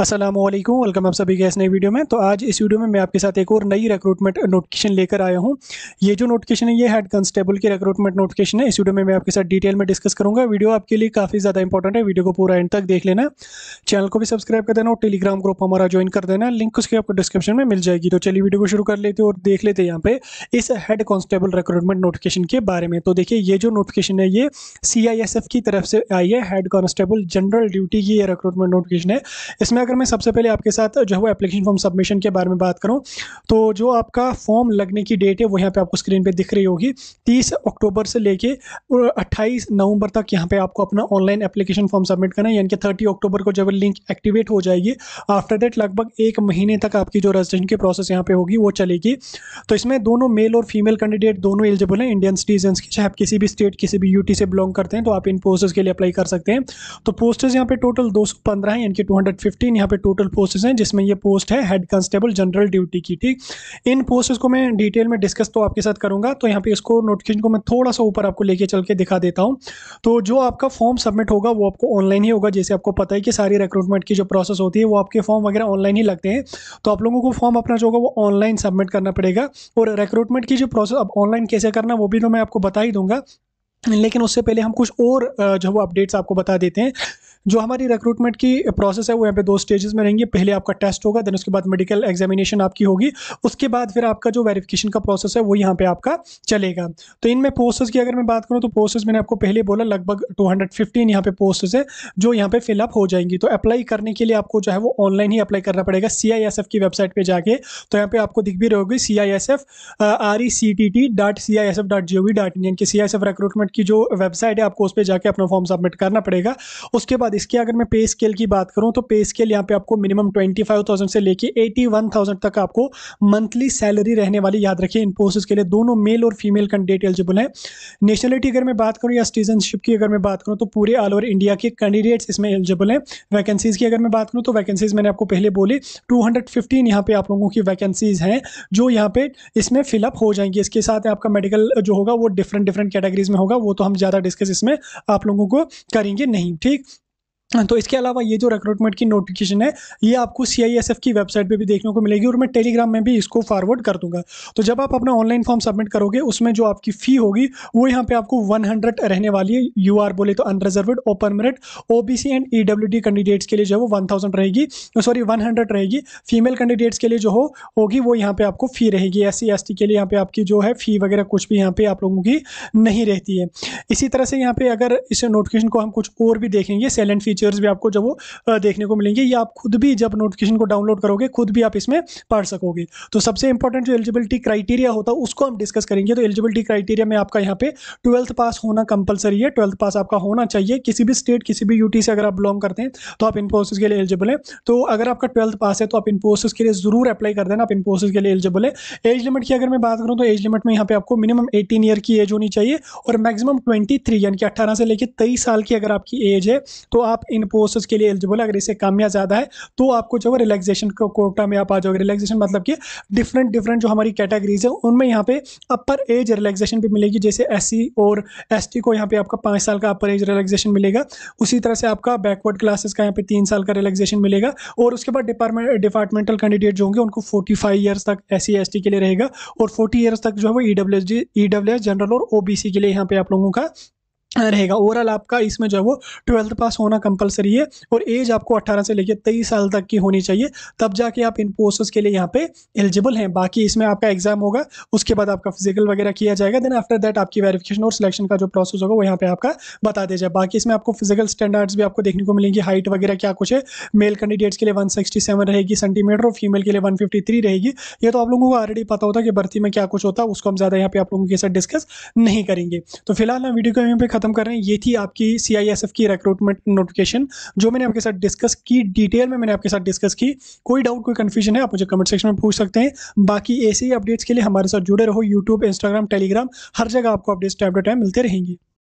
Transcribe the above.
Aslam welcome आप सभी के इस नई वीडियो में तो आज इस वीडियो में मैं आपके साथ एक और नई रिक्रूटमेंट नोटिफिकेशन लेकर आया हूँ ये जो नोटिफिकेशन है ये हेड कांस्टेबल की रिक्रूटमेंट नोटिफिकेशन है इस वीडियो में मैं आपके साथ डिटेल में डिस्कस करूंगा वीडियो आपके लिए काफ़ी ज़्यादा इंपॉर्टेंट है वीडियो को पूरा एंड तक देख लेना चैनल को भी सब्सक्राइब कर देना और टेलीग्राम ग्रुप हमारा ज्वाइन कर देना लिंक उसके आपको डिस्क्रिप्शन में मिल जाएगी तो चलिए वीडियो को शुरू कर लेते और देख लेते यहाँ पे इस हेड कॉन्स्टेबल रिक्रूटमेंट नोटिफिकेशन के बारे में तो देखिए ये जो नोटिफिकेशन है ये सी की तरफ से आई है हेड कॉन्स्टेबल जनरल ड्यूटी की ये रिक्रूटमेंट नोटिफिकेशन है इसमें अगर मैं सबसे पहले आपके साथ जो है एप्लीकेशन फॉर्म सबमिशन के बारे में बात करूँ तो जो आपका फॉर्म लगने की डेट है वो यहाँ पे आपको स्क्रीन पे दिख रही होगी 30 अक्टूबर से लेके 28 नवंबर तक यहाँ पे आपको अपना ऑनलाइन एप्लीकेशन फॉर्म सबमिट करना है यानी कि 30 अक्टूबर को जब लिंक एक्टिवेट हो जाएगी आफ्टर दैट लगभग एक महीने तक आपकी जो रजिस्ट्रेशन की प्रोसेस यहाँ पर होगी वो चलेगी तो इसमें दोनों मेल और फीमेल कैंडिडेट दोनों एलिजिबल हैं इंडियन सिटीजन की चाहे आप किसी भी स्टेट किसी भी यूटी से बिलोंग करते हैं तो आप इन पोस्टर्स के लिए अप्लाई कर सकते हैं तो पोस्टर्स यहाँ पे टोटल दो सौ पंद्रह हैं यानी कि टू हंड्रेड फिफ्टीन यहाँ पे टोटल पोस्ट हैं जिसमें ये पोस्ट है हेड कांस्टेबल जनरल ड्यूटी की ठीक इन पोस्ट को मैं डिटेल में डिस्कस तो आपके साथ करूंगा तो यहाँ पे इसको नोटिफिकेशन को मैं थोड़ा सा ऊपर आपको लेके चल के दिखा देता हूँ तो जो आपका फॉर्म सबमिट होगा वो आपको ऑनलाइन ही होगा जैसे आपको पता है कि सारी रिक्रूटमेंट की जो प्रोसेस होती है वो आपके फॉर्म वगैरह ऑनलाइन ही लगते हैं तो आप लोगों को फॉर्म अपना जो होगा वो ऑनलाइन सबमिट करना पड़ेगा और रिक्रूटमेंट की जो प्रोसेस अब ऑनलाइन कैसे करना वो भी तो मैं आपको बता ही दूंगा लेकिन उससे पहले हम कुछ और जो वो अपडेट्स आपको बता देते हैं जो हमारी रिक्रूटमेंट की प्रोसेस है वो यहाँ पे दो स्टेजेस में रहेंगे पहले आपका टेस्ट होगा देन उसके बाद मेडिकल एग्जामिनेशन आपकी होगी उसके बाद फिर आपका जो वेरिफिकेशन का प्रोसेस है वो यहाँ पे आपका चलेगा तो इनमें पोस्टर्स की अगर मैं बात करूँ तो पोस्टर्स मैंने आपको पहले बोला लगभग टू हंड्रेड फिफ्टीन यहाँ पे पोस्टर्स है जो यहाँ पे फिलअप हो जाएंगी तो अप्लाई करने के लिए आपको जो है वो ऑनलाइन ही अप्लाई करना पड़ेगा सी की वेबसाइट पर जाके तो यहाँ पे आपको दिख भी रहोगी C I S F R E C T T dot C I S F dot G O V dot in की C I S F recruitment की जो वेबसाइट है आपको उस पर जाकर अपना फॉर्म सबमिट करना पड़ेगा उसके बाद इसके अगर मैं पे स्केल की बात करूँ तो पे स्केल यहाँ पे आपको मिनिमम ट्वेंटी फाइव थाउजेंड से लेके एटी वन थाउजेंड तक आपको मंथली सैलरी रहने वाली याद रखिए इन पोस्ट के लिए दोनों मेल और फीमेल कैंडिडेट एलिजिबल है नेशनलिटी अगर मैं बात करूँ या सिटीजनशिप की अगर मैं बात करूँ तो पूरे ऑल ओवर इंडिया के कैंडिडेट्स इसमें एलिजिबल हैं वैकेंसीज़ की अगर मैं बात करूँ तो वैकेंसीज़ मैंने आपको पहले बोली टू हंड्रेड फिफ्टीन यहाँ पे आप लोगों की वैकेंसीज़ हैं जो यहाँ पे इसमें फिलअप हो जाएंगी इसके साथ आपका मेडिकल जो होगा वो डिफरेंट डिफरेंट कैटेगरीज में होगा वो तो हम ज़्यादा डिस्कस इसमें आप लोगों को करेंगे नहीं ठीक तो इसके अलावा ये जो रिक्रूटमेंट की नोटिफिकेशन है ये आपको सी की वेबसाइट पे भी देखने को मिलेगी और मैं टेलीग्राम में भी इसको फॉरवर्ड कर दूंगा तो जब आप अपना ऑनलाइन फॉर्म सबमिट करोगे उसमें जो आपकी फ़ी होगी वो यहाँ पे आपको 100 रहने वाली है यू आर बोले तो unreserved open merit O and E candidates के लिए जो है वो वन रहेगी सॉरी वन रहेगी फीमेल कैंडिडेट्स के लिए जो होगी वो यहाँ पर आपको फ़ी रहेगी एस सी के लिए यहाँ पर आपकी जो है फ़ी वगैरह कुछ भी यहाँ पर आप लोगों की नहीं रहती है इसी तरह से यहाँ पर अगर इस नोटिफिकेशन को हम कुछ और भी देखेंगे सेलेंट फी फीचर्स भी आपको जब वो देखने को मिलेंगे या आप खुद भी जब नोटिफिकेशन को डाउनलोड करोगे खुद भी आप इसमें पढ़ सकोगे तो सबसे इंपॉर्टेंट जो एलिजिबिलिटी क्राइटेरिया होता है उसको हम डिस्कस करेंगे तो एलिजिबिलिटी क्राइटेरिया में आपका यहाँ पे ट्वेल्थ पास होना कंपलसरी है ट्वेल्थ पास आपका होना चाहिए किसी भी स्टेट किसी भी यूटी से अगर आप बिलोंग करते हैं तो आप इन के लिए एलिजिबल है तो अगर आपका ट्वेल्थ पास है तो आप इन के लिए ज़रूर अप्लाई कर देना आप इन के लिए एलिजिबल है एज लिमिट की अगर मैं बात करूँ तो एज लिमिट में यहाँ पे आपको मिनिमम एटीन ईयर की एज होनी चाहिए और मैक्सिमम ट्वेंटी थ्री यानी कि अट्ठारह से लेकर तेईस साल की अगर आपकी एज है तो आप इन पोस्ट के लिए एलिजिबल है अगर इसे कम या ज़्यादा है तो आपको जो है रिलैक्सेशन कोटा में आप आ जाओगे रिलैक्सेशन मतलब कि डिफरेंट डिफरेंट जो हमारी कैटेगरीज है उनमें यहाँ पे अपर एज रिलैक्सेशन भी मिलेगी जैसे एस e और एस को यहाँ पे आपका पाँच साल का अपर एज रिलैक्सेशन मिलेगा उसी तरह से आपका बैकवर्ड क्लासेस का यहाँ पे तीन साल का रिलैक्सेशन मिलेगा और उसके बाद डिपार्टमेंट डिपार्टमेंटल कैंडिडेट जो होंगे उनको फोर्टी फाइव तक एस सी e, के लिए रहेगा और फोर्टी ईयर्स तक जो है वो ई डब्ल्यू जनरल और ओ के लिए यहाँ पे आप लोगों का रहेगा ओवरऑल आपका इसमें जो है वो ट्वेल्थ पास होना कंपलसरी है और एज आपको 18 से लेकर तेईस साल तक की होनी चाहिए तब जाके आप इन पोस्ट्स के लिए यहाँ पे एलिजिबल हैं बाकी इसमें आपका एग्जाम होगा उसके बाद आपका फिजिकल वगैरह किया जाएगा देन आफ्टर दैट आपकी वेरिफिकेशन और सिलेक्शन का जो प्रोसेस होगा वो यहाँ पे आपका बता दिया जाए बाकी इसमें आपको फिजिकल स्टैंडर्ड्स भी आपको देखने को मिलेंगी हाइट वगैरह क्या कुछ है मेल कैंडिडेट्स के लिए वन रहेगी सेंटीमीटर और फीमेल के लिए वन रहेगी ये तो आप लोगों को ऑलरेडी पता होता है कि भर्ती में क्या कुछ होता है उसको हम ज़्यादा यहाँ पे आप लोगों के साथ डिस्कस नहीं करेंगे तो फिलहाल हम वीडियो को यहीं पर खत्म कर रहे हैं ये थी आपकी सी की रिक्रूटमेंट नोटिफिकेशन जो मैंने आपके साथ डिस्कस की डिटेल में मैंने आपके साथ डिस्कस की कोई डाउट कोई कन्फ्यूजन है आप मुझे कमेंट सेक्शन में पूछ सकते हैं बाकी ऐसे ही अपडेट्स के लिए हमारे साथ जुड़े रहो यूट्यूब इंस्टाग्राम टेलीग्राम हर जगह आपको अपडेट्स टाइम टू टाइम मिलते रहेंगे